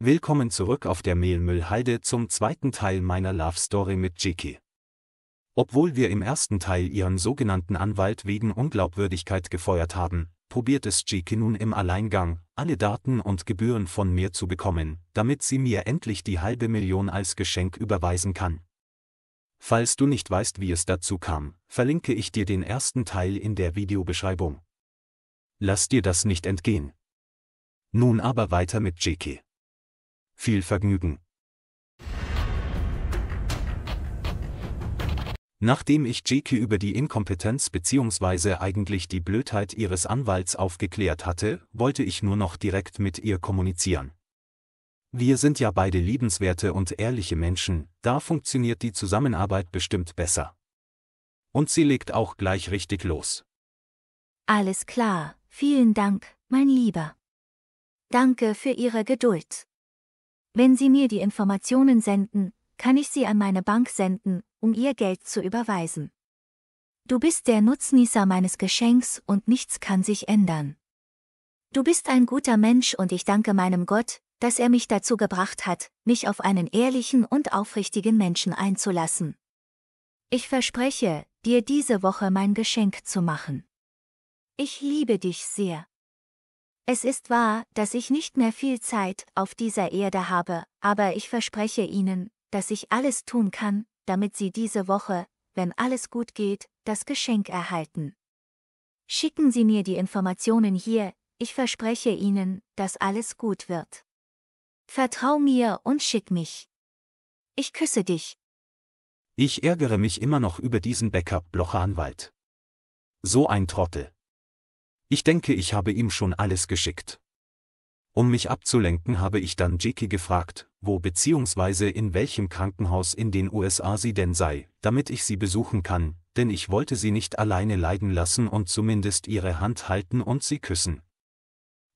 Willkommen zurück auf der Mehlmüllhalde zum zweiten Teil meiner Love Story mit Jiki. Obwohl wir im ersten Teil ihren sogenannten Anwalt wegen Unglaubwürdigkeit gefeuert haben, probiert es Jiki nun im Alleingang, alle Daten und Gebühren von mir zu bekommen, damit sie mir endlich die halbe Million als Geschenk überweisen kann. Falls du nicht weißt, wie es dazu kam, verlinke ich dir den ersten Teil in der Videobeschreibung. Lass dir das nicht entgehen. Nun aber weiter mit Jiki. Viel Vergnügen! Nachdem ich Jeke über die Inkompetenz bzw. eigentlich die Blödheit ihres Anwalts aufgeklärt hatte, wollte ich nur noch direkt mit ihr kommunizieren. Wir sind ja beide liebenswerte und ehrliche Menschen, da funktioniert die Zusammenarbeit bestimmt besser. Und sie legt auch gleich richtig los. Alles klar, vielen Dank, mein Lieber. Danke für Ihre Geduld. Wenn Sie mir die Informationen senden, kann ich sie an meine Bank senden, um ihr Geld zu überweisen. Du bist der Nutznießer meines Geschenks und nichts kann sich ändern. Du bist ein guter Mensch und ich danke meinem Gott, dass er mich dazu gebracht hat, mich auf einen ehrlichen und aufrichtigen Menschen einzulassen. Ich verspreche, dir diese Woche mein Geschenk zu machen. Ich liebe dich sehr. Es ist wahr, dass ich nicht mehr viel Zeit auf dieser Erde habe, aber ich verspreche Ihnen, dass ich alles tun kann, damit Sie diese Woche, wenn alles gut geht, das Geschenk erhalten. Schicken Sie mir die Informationen hier, ich verspreche Ihnen, dass alles gut wird. Vertrau mir und schick mich. Ich küsse dich. Ich ärgere mich immer noch über diesen Backup-Blocher-Anwalt. So ein Trottel. Ich denke, ich habe ihm schon alles geschickt. Um mich abzulenken, habe ich dann Jiki gefragt, wo bzw. in welchem Krankenhaus in den USA sie denn sei, damit ich sie besuchen kann, denn ich wollte sie nicht alleine leiden lassen und zumindest ihre Hand halten und sie küssen.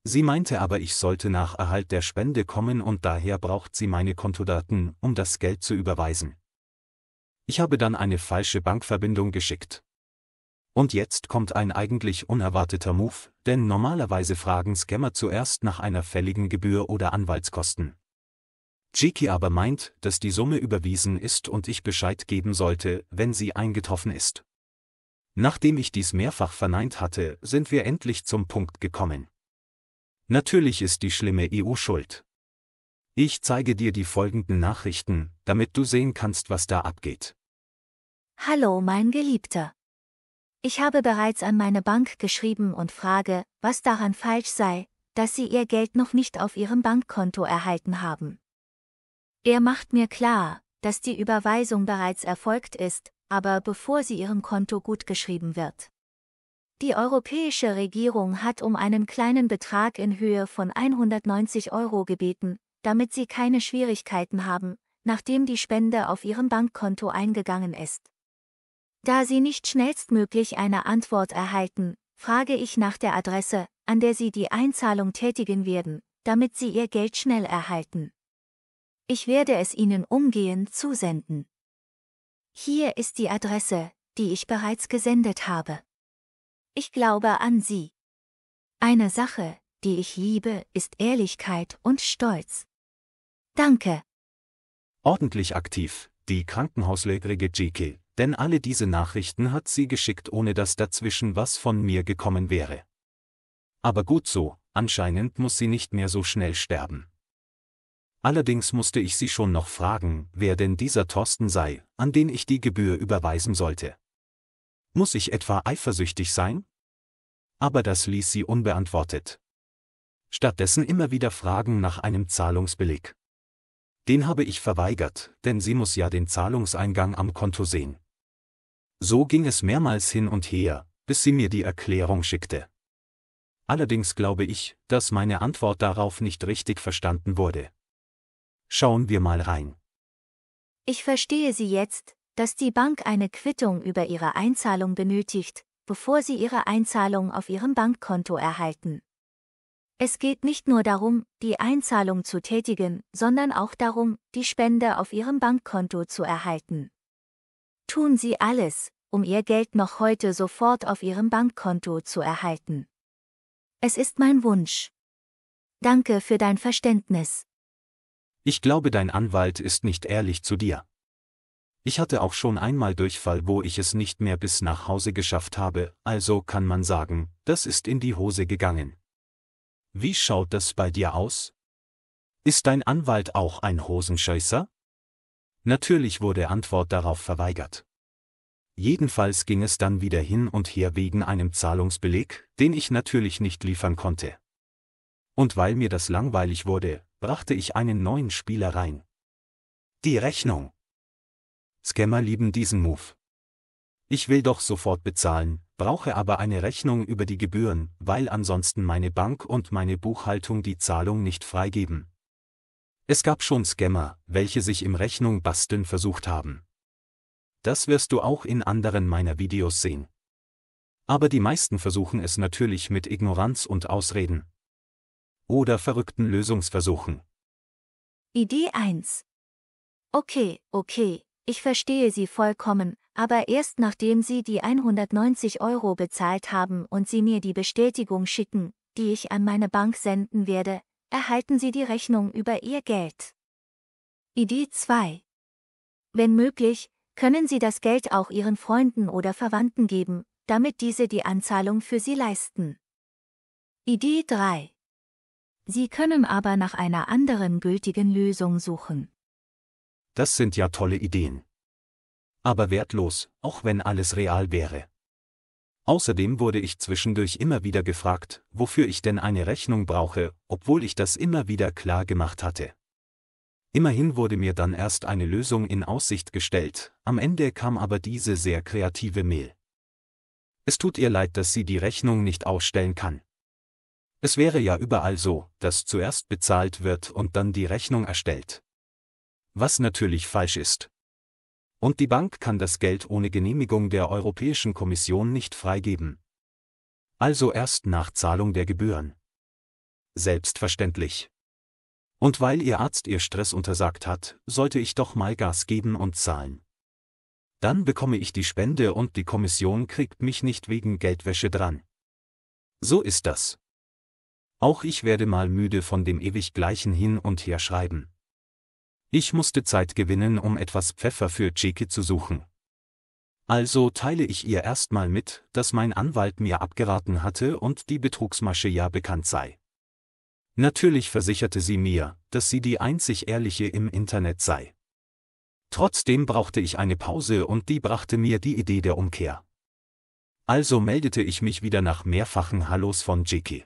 Sie meinte aber, ich sollte nach Erhalt der Spende kommen und daher braucht sie meine Kontodaten, um das Geld zu überweisen. Ich habe dann eine falsche Bankverbindung geschickt. Und jetzt kommt ein eigentlich unerwarteter Move, denn normalerweise fragen Scammer zuerst nach einer fälligen Gebühr oder Anwaltskosten. Jiki aber meint, dass die Summe überwiesen ist und ich Bescheid geben sollte, wenn sie eingetroffen ist. Nachdem ich dies mehrfach verneint hatte, sind wir endlich zum Punkt gekommen. Natürlich ist die schlimme EU schuld. Ich zeige dir die folgenden Nachrichten, damit du sehen kannst, was da abgeht. Hallo, mein Geliebter. Ich habe bereits an meine Bank geschrieben und frage, was daran falsch sei, dass sie ihr Geld noch nicht auf ihrem Bankkonto erhalten haben. Er macht mir klar, dass die Überweisung bereits erfolgt ist, aber bevor sie ihrem Konto gutgeschrieben wird. Die europäische Regierung hat um einen kleinen Betrag in Höhe von 190 Euro gebeten, damit sie keine Schwierigkeiten haben, nachdem die Spende auf ihrem Bankkonto eingegangen ist. Da Sie nicht schnellstmöglich eine Antwort erhalten, frage ich nach der Adresse, an der Sie die Einzahlung tätigen werden, damit Sie Ihr Geld schnell erhalten. Ich werde es Ihnen umgehend zusenden. Hier ist die Adresse, die ich bereits gesendet habe. Ich glaube an Sie. Eine Sache, die ich liebe, ist Ehrlichkeit und Stolz. Danke. Ordentlich aktiv, die Krankenhauspflegerin Jekyll denn alle diese Nachrichten hat sie geschickt, ohne dass dazwischen was von mir gekommen wäre. Aber gut so, anscheinend muss sie nicht mehr so schnell sterben. Allerdings musste ich sie schon noch fragen, wer denn dieser Thorsten sei, an den ich die Gebühr überweisen sollte. Muss ich etwa eifersüchtig sein? Aber das ließ sie unbeantwortet. Stattdessen immer wieder Fragen nach einem Zahlungsbeleg. Den habe ich verweigert, denn sie muss ja den Zahlungseingang am Konto sehen. So ging es mehrmals hin und her, bis sie mir die Erklärung schickte. Allerdings glaube ich, dass meine Antwort darauf nicht richtig verstanden wurde. Schauen wir mal rein. Ich verstehe Sie jetzt, dass die Bank eine Quittung über Ihre Einzahlung benötigt, bevor Sie Ihre Einzahlung auf Ihrem Bankkonto erhalten. Es geht nicht nur darum, die Einzahlung zu tätigen, sondern auch darum, die Spende auf Ihrem Bankkonto zu erhalten tun sie alles, um ihr Geld noch heute sofort auf ihrem Bankkonto zu erhalten. Es ist mein Wunsch. Danke für dein Verständnis. Ich glaube, dein Anwalt ist nicht ehrlich zu dir. Ich hatte auch schon einmal Durchfall, wo ich es nicht mehr bis nach Hause geschafft habe, also kann man sagen, das ist in die Hose gegangen. Wie schaut das bei dir aus? Ist dein Anwalt auch ein Hosenscheißer? Natürlich wurde Antwort darauf verweigert. Jedenfalls ging es dann wieder hin und her wegen einem Zahlungsbeleg, den ich natürlich nicht liefern konnte. Und weil mir das langweilig wurde, brachte ich einen neuen Spieler rein. Die Rechnung. Scammer lieben diesen Move. Ich will doch sofort bezahlen, brauche aber eine Rechnung über die Gebühren, weil ansonsten meine Bank und meine Buchhaltung die Zahlung nicht freigeben, es gab schon Scammer, welche sich im Rechnung basteln versucht haben. Das wirst du auch in anderen meiner Videos sehen. Aber die meisten versuchen es natürlich mit Ignoranz und Ausreden. Oder verrückten Lösungsversuchen. Idee 1. Okay, okay, ich verstehe Sie vollkommen, aber erst nachdem Sie die 190 Euro bezahlt haben und Sie mir die Bestätigung schicken, die ich an meine Bank senden werde, erhalten Sie die Rechnung über Ihr Geld. Idee 2. Wenn möglich, können Sie das Geld auch Ihren Freunden oder Verwandten geben, damit diese die Anzahlung für Sie leisten. Idee 3. Sie können aber nach einer anderen gültigen Lösung suchen. Das sind ja tolle Ideen. Aber wertlos, auch wenn alles real wäre. Außerdem wurde ich zwischendurch immer wieder gefragt, wofür ich denn eine Rechnung brauche, obwohl ich das immer wieder klar gemacht hatte. Immerhin wurde mir dann erst eine Lösung in Aussicht gestellt, am Ende kam aber diese sehr kreative Mail. Es tut ihr leid, dass sie die Rechnung nicht ausstellen kann. Es wäre ja überall so, dass zuerst bezahlt wird und dann die Rechnung erstellt. Was natürlich falsch ist und die Bank kann das Geld ohne Genehmigung der Europäischen Kommission nicht freigeben. Also erst nach Zahlung der Gebühren. Selbstverständlich. Und weil Ihr Arzt Ihr Stress untersagt hat, sollte ich doch mal Gas geben und zahlen. Dann bekomme ich die Spende und die Kommission kriegt mich nicht wegen Geldwäsche dran. So ist das. Auch ich werde mal müde von dem ewig gleichen Hin und Her schreiben. Ich musste Zeit gewinnen, um etwas Pfeffer für Chiki zu suchen. Also teile ich ihr erstmal mit, dass mein Anwalt mir abgeraten hatte und die Betrugsmasche ja bekannt sei. Natürlich versicherte sie mir, dass sie die einzig ehrliche im Internet sei. Trotzdem brauchte ich eine Pause und die brachte mir die Idee der Umkehr. Also meldete ich mich wieder nach mehrfachen Hallos von Jiki.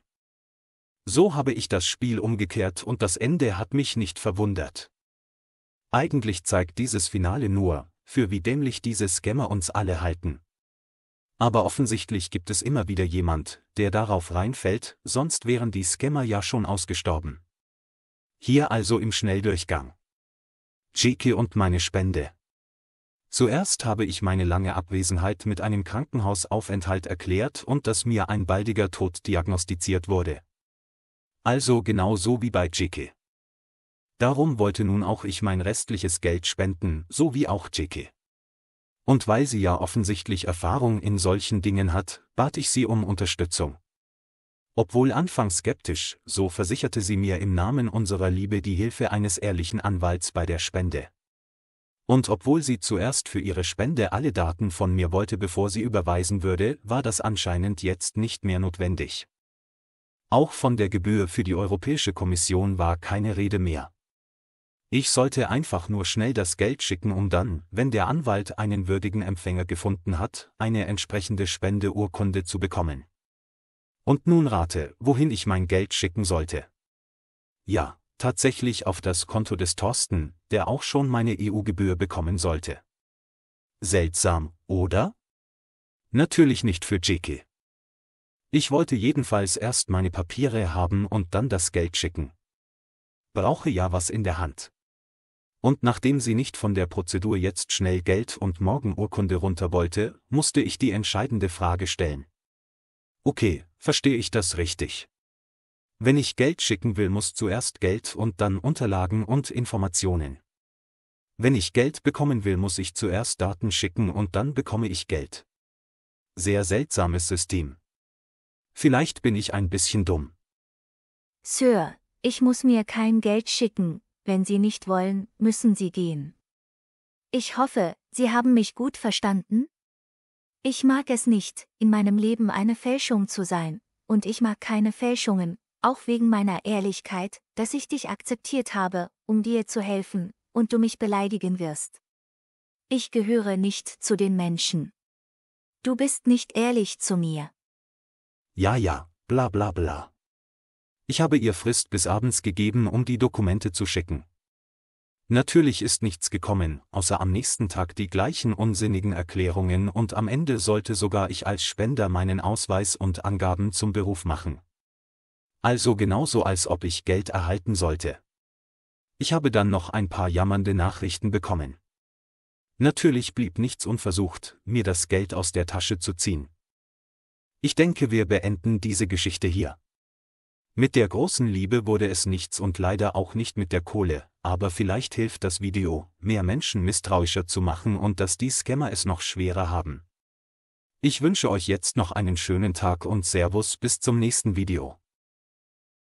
So habe ich das Spiel umgekehrt und das Ende hat mich nicht verwundert. Eigentlich zeigt dieses Finale nur, für wie dämlich diese Scammer uns alle halten. Aber offensichtlich gibt es immer wieder jemand, der darauf reinfällt, sonst wären die Scammer ja schon ausgestorben. Hier also im Schnelldurchgang. Jiki und meine Spende. Zuerst habe ich meine lange Abwesenheit mit einem Krankenhausaufenthalt erklärt und dass mir ein baldiger Tod diagnostiziert wurde. Also genau so wie bei Jiki. Darum wollte nun auch ich mein restliches Geld spenden, so wie auch Jiki. Und weil sie ja offensichtlich Erfahrung in solchen Dingen hat, bat ich sie um Unterstützung. Obwohl anfangs skeptisch, so versicherte sie mir im Namen unserer Liebe die Hilfe eines ehrlichen Anwalts bei der Spende. Und obwohl sie zuerst für ihre Spende alle Daten von mir wollte, bevor sie überweisen würde, war das anscheinend jetzt nicht mehr notwendig. Auch von der Gebühr für die Europäische Kommission war keine Rede mehr. Ich sollte einfach nur schnell das Geld schicken, um dann, wenn der Anwalt einen würdigen Empfänger gefunden hat, eine entsprechende Spendeurkunde zu bekommen. Und nun rate, wohin ich mein Geld schicken sollte. Ja, tatsächlich auf das Konto des Thorsten, der auch schon meine EU-Gebühr bekommen sollte. Seltsam, oder? Natürlich nicht für Jiki. Ich wollte jedenfalls erst meine Papiere haben und dann das Geld schicken brauche ja was in der Hand und nachdem sie nicht von der Prozedur jetzt schnell Geld und Morgenurkunde Urkunde runter wollte, musste ich die entscheidende Frage stellen. Okay, verstehe ich das richtig? Wenn ich Geld schicken will, muss zuerst Geld und dann Unterlagen und Informationen. Wenn ich Geld bekommen will, muss ich zuerst Daten schicken und dann bekomme ich Geld. Sehr seltsames System. Vielleicht bin ich ein bisschen dumm. Sir, ich muss mir kein Geld schicken, wenn Sie nicht wollen, müssen Sie gehen. Ich hoffe, Sie haben mich gut verstanden? Ich mag es nicht, in meinem Leben eine Fälschung zu sein, und ich mag keine Fälschungen, auch wegen meiner Ehrlichkeit, dass ich dich akzeptiert habe, um dir zu helfen, und du mich beleidigen wirst. Ich gehöre nicht zu den Menschen. Du bist nicht ehrlich zu mir. Ja, ja, bla bla bla ich habe ihr Frist bis abends gegeben, um die Dokumente zu schicken. Natürlich ist nichts gekommen, außer am nächsten Tag die gleichen unsinnigen Erklärungen und am Ende sollte sogar ich als Spender meinen Ausweis und Angaben zum Beruf machen. Also genauso als ob ich Geld erhalten sollte. Ich habe dann noch ein paar jammernde Nachrichten bekommen. Natürlich blieb nichts unversucht, mir das Geld aus der Tasche zu ziehen. Ich denke, wir beenden diese Geschichte hier. Mit der großen Liebe wurde es nichts und leider auch nicht mit der Kohle, aber vielleicht hilft das Video, mehr Menschen misstrauischer zu machen und dass die Scammer es noch schwerer haben. Ich wünsche euch jetzt noch einen schönen Tag und Servus bis zum nächsten Video.